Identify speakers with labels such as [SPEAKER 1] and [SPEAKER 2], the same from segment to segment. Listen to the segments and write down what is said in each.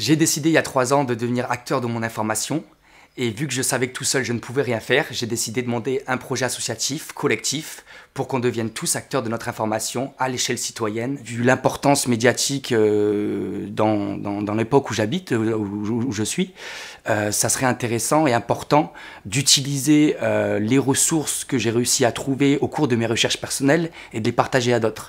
[SPEAKER 1] J'ai décidé il y a trois ans de devenir acteur de mon information. Et vu que je savais que tout seul je ne pouvais rien
[SPEAKER 2] faire, j'ai décidé de monter un projet associatif, collectif, pour qu'on devienne tous acteurs de notre information à l'échelle citoyenne. Vu l'importance médiatique euh, dans, l'époque où j'habite, euh, où, je suis, euh, ça serait intéressant et important d'utiliser
[SPEAKER 1] les ressources que j'ai réussi à trouver au cours de mes recherches personnelles et de les partager à d'autres.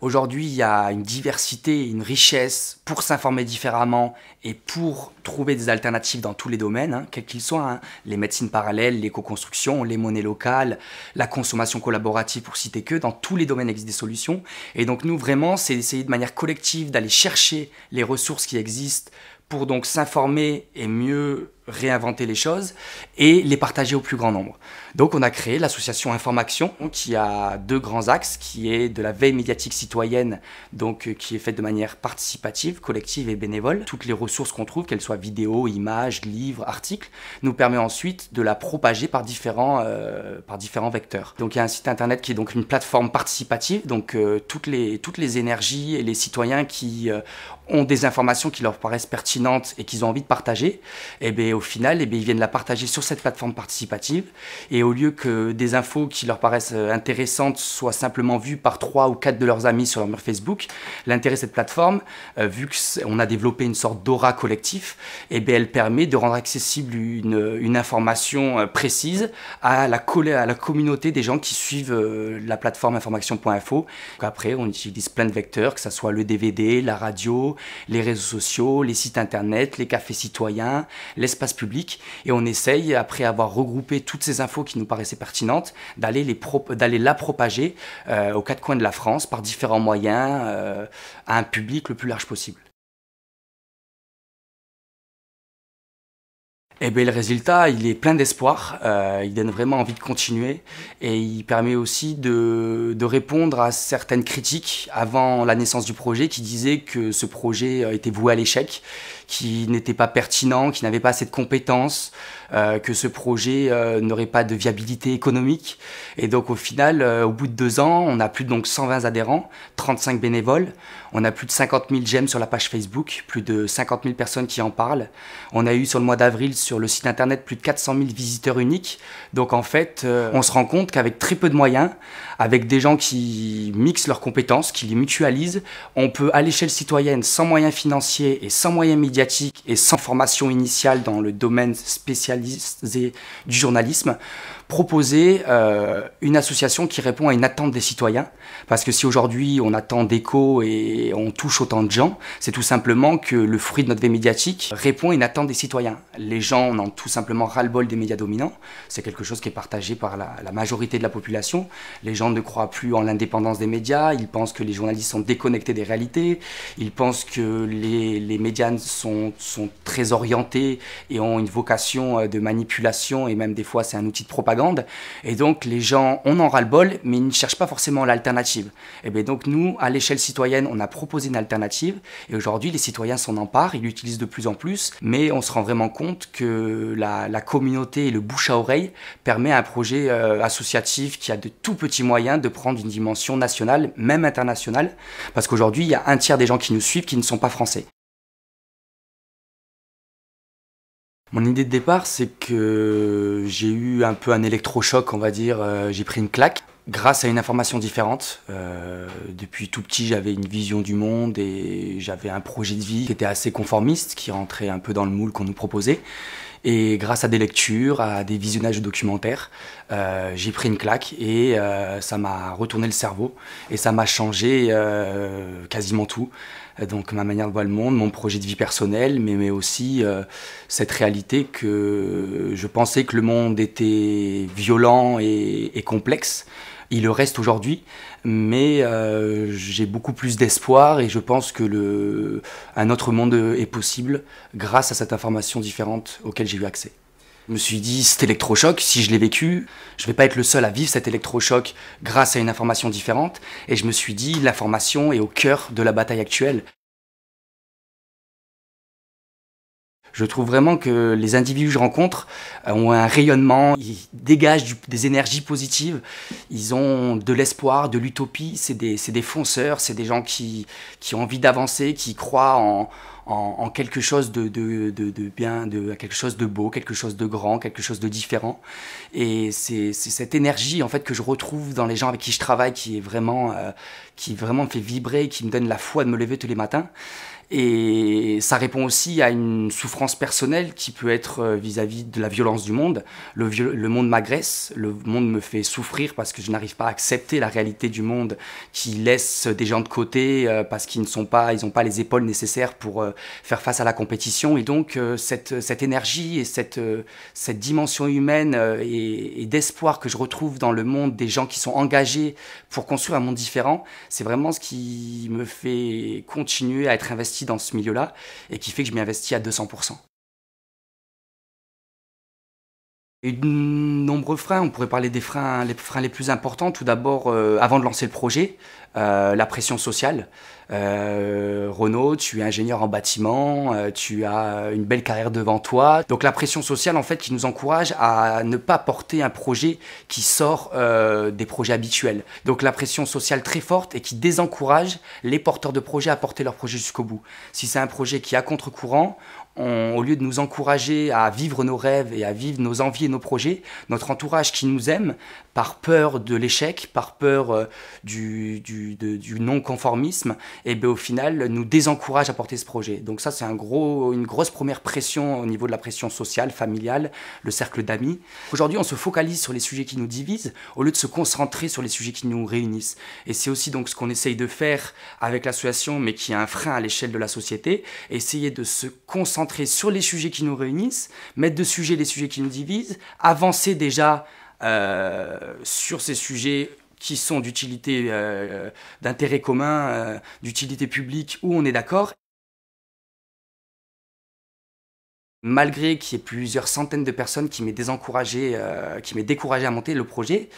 [SPEAKER 1] Aujourd'hui, il y a une diversité, une richesse pour s'informer différemment et pour
[SPEAKER 2] trouver des alternatives dans tous les domaines, hein, quels qu'ils soient, hein. les médecines parallèles, l'éco-construction, les monnaies locales, la consommation collaborative, pour citer que, dans tous les domaines existent des solutions. Et donc nous, vraiment, c'est d'essayer de manière collective d'aller chercher les ressources qui existent pour donc s'informer et mieux réinventer les choses et les partager au plus grand nombre. Donc on a créé l'association Informaction qui a deux grands axes, qui est de la veille médiatique citoyenne, donc euh, qui est faite de manière participative, collective et bénévole. Toutes les ressources qu'on trouve, qu'elles soient vidéos, images, livres, articles, nous permet ensuite de la propager par différents, euh, par différents vecteurs. Donc il y a un site internet qui est donc une plateforme participative, donc euh, toutes, les, toutes les énergies et les citoyens qui ont des informations qui leur paraissent pertinentes et qu'ils ont envie de partager, et eh bien, au final, eh bien, ils viennent la partager sur cette plateforme participative. Et au lieu que des infos qui leur paraissent euh, intéressantes soient simplement vues par trois ou quatre de leurs amis sur leur mur Facebook, l'intérêt de cette plateforme, euh, vu vu qu'on a développé une sorte d'aura collectif, eh bien, elle permet de rendre accessible une, information euh, précise à la, à la communauté des gens qui suivent la plateforme information.info. Après, on utilise plein de vecteurs, que ce soit le DVD, la radio, les réseaux sociaux, les sites internet, les cafés citoyens, l'espace public et on essaye, après avoir regroupé toutes ces infos qui nous paraissaient
[SPEAKER 1] pertinentes, d'aller d'aller la propager euh, aux quatre coins de la France par différents moyens euh, à un public le plus large possible. et eh bien, le résultat, il est plein d'espoir, euh, il donne vraiment envie de
[SPEAKER 2] continuer et il permet aussi de, de répondre à certaines critiques avant la naissance du projet qui disaient que ce projet était voué à l'échec qui n'était pas pertinent, qui n'avait pas assez de compétences, euh, que ce projet euh, n'aurait pas de viabilité économique. Et donc au final, euh, au bout de deux ans, on a plus de donc 120 adhérents, 35 bénévoles, on a plus de 50 000 j'aime sur la page Facebook, plus de 50 000 personnes qui en parlent. On a eu sur le mois d'avril sur le site internet plus de 400 000 visiteurs uniques. Donc en fait, on se rend compte qu'avec très peu de moyens, avec des gens qui mixent leurs compétences, qui les mutualisent, on peut à l'échelle citoyenne, sans moyens financiers et sans moyens médias, et sans formation initiale dans le domaine spécialisé du journalisme proposer euh, une association qui répond à une attente des citoyens. Parce que si aujourd'hui on attend d'écho et on touche autant de gens, c'est tout simplement que le fruit de notre vie médiatique répond à une attente des citoyens. Les gens en ont tout simplement ras-le-bol des médias dominants. C'est quelque chose qui est partagé par la, majorité de la population. Les gens ne croient plus en l'indépendance des médias. Ils pensent que les journalistes sont déconnectés des réalités. Ils pensent que les, médias sont, sont très orientés et ont une vocation euh, de manipulation et même des fois c'est un outil de propagande et donc, les gens, on en ras-le-bol, mais ils ne cherchent pas forcément l'alternative. Et eh ben, donc, nous, à l'échelle citoyenne, on a proposé une alternative. Et aujourd'hui, les citoyens s'en emparent, ils l'utilisent de plus en plus. Mais on se rend vraiment compte que la, communauté et le bouche à oreille permet à un projet euh,
[SPEAKER 1] associatif qui a de tout petits moyens de prendre une dimension nationale, même internationale. Parce qu'aujourd'hui, il y a un tiers des gens qui nous suivent qui ne sont pas français. Mon idée de départ, c'est que j'ai eu un peu un électrochoc, on va
[SPEAKER 2] dire. Euh, j'ai pris une claque grâce à une information différente. Euh, depuis tout petit, j'avais une vision du monde et j'avais un projet de vie qui était assez conformiste, qui rentrait un peu dans le moule qu'on nous proposait. Et grâce à des lectures, à des visionnages de documentaires, euh, j'ai pris une claque et euh, ça m'a retourné le cerveau et ça m'a changé euh, quasiment tout. Donc ma manière de voir le monde, mon projet de vie personnelle, mais, aussi euh, cette réalité que je pensais que le monde était violent et, et complexe il le reste aujourd'hui, mais euh, j'ai beaucoup plus d'espoir et je pense que le, un autre monde est possible grâce à cette information différente auquel j'ai eu accès. Je me suis dit, cet électrochoc, si je l'ai vécu, je vais pas être
[SPEAKER 1] le seul à vivre cet électrochoc grâce à une information différente. Et je me suis dit, l'information est au cœur de la bataille actuelle. Je trouve vraiment que les individus que je rencontre euh, ont un rayonnement, ils dégagent des énergies
[SPEAKER 2] positives, ils ont de l'espoir, de l'utopie, c'est des, fonceurs, c'est des gens qui, qui ont envie d'avancer, qui croient en, en, quelque chose de, de, bien, de quelque chose de beau, quelque chose de grand, quelque chose de différent. Et c'est cette énergie en fait que je retrouve dans les gens avec qui je travaille, qui est vraiment, euh, qui vraiment me fait vibrer, qui me donne la foi de me lever tous les matins. Et ça répond aussi à une souffrance personnelle qui peut être euh, vis-à-vis de la violence du monde. Le, le monde m'agresse, le monde me fait souffrir parce que je n'arrive pas à accepter la réalité du monde qui laisse des gens de côté euh, parce qu'ils ne sont pas, ils n'ont pas les épaules nécessaires pour, faire face à la compétition. Et donc, euh, cette, cette, énergie et cette, euh, cette dimension humaine euh, et, et d'espoir que je retrouve dans le monde des gens qui sont engagés pour construire un monde différent, c'est vraiment ce qui
[SPEAKER 1] me fait continuer à être investi dans ce milieu-là et qui fait que je m'y investis à 200%. de nombreux freins, on pourrait parler des freins les, freins les plus importants. Tout d'abord, euh, avant de lancer le projet, euh, la pression sociale.
[SPEAKER 2] Euh, Renaud, tu es ingénieur en bâtiment, tu as une belle carrière devant toi. Donc la pression sociale, en fait, qui nous encourage à ne pas porter un projet qui sort des projets habituels. Donc la pression sociale très forte et qui désencourage les porteurs de projets à porter leur projet jusqu'au bout. Si c'est un projet qui a contre-courant, au lieu de nous encourager à vivre nos rêves et à vivre nos envies et nos projets, notre entourage qui nous aime, par peur de l'échec, par peur euh, du, non-conformisme, et eh bien au final nous désencourage à porter ce projet. Donc ça c'est un gros, une grosse première pression au niveau de la pression sociale, familiale, le cercle d'amis. Aujourd'hui on se focalise sur les sujets qui nous divisent au lieu de se concentrer sur les sujets qui nous réunissent. Et c'est aussi donc ce qu'on essaye de faire avec l'association mais qui est un frein à l'échelle de la société, essayer de se concentrer sur les sujets qui nous réunissent, mettre de sujet les sujets qui nous divisent, avancer déjà euh,
[SPEAKER 1] sur ces sujets qui sont d'utilité, euh, d'intérêt commun, euh, d'utilité publique, où on est d'accord, malgré qu'il y ait plusieurs centaines de personnes qui m'aient désencouragé, euh, qui m'aient découragé à monter le
[SPEAKER 2] projet,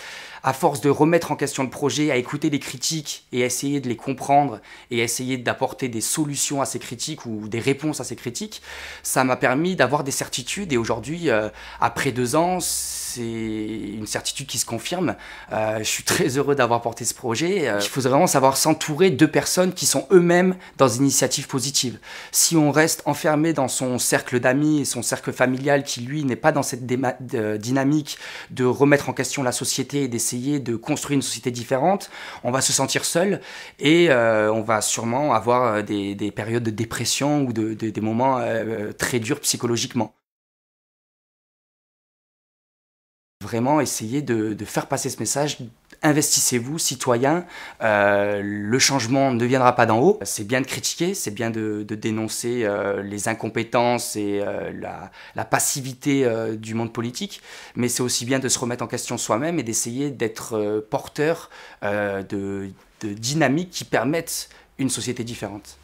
[SPEAKER 2] à force de remettre en question le projet, à écouter les critiques et à essayer de les comprendre et à essayer d'apporter des solutions à ces critiques ou des réponses à ces critiques, ça m'a permis d'avoir des certitudes et aujourd'hui, euh, après deux ans, c'est une certitude qui se confirme. Euh, je suis très heureux d'avoir porté ce projet. Il faut vraiment savoir s'entourer de personnes qui sont eux-mêmes dans une initiative positive. Si on reste enfermé dans son cercle d'amis, et son cercle familial qui, lui, n'est pas dans cette dynamique de remettre en question la société et d'essayer de construire une société différente, on va se sentir seul et euh, on va
[SPEAKER 1] sûrement avoir euh, des, périodes de dépression ou des moments euh, très durs psychologiquement. Vraiment essayer de faire passer ce message investissez-vous, citoyens. Euh, le changement ne viendra
[SPEAKER 2] pas d'en haut. C'est bien de critiquer, c'est bien de, dénoncer euh, les incompétences et euh, la, passivité du monde politique, mais c'est aussi bien de se remettre en question soi-même et
[SPEAKER 1] d'essayer d'être porteur de, de dynamiques qui permettent une société différente.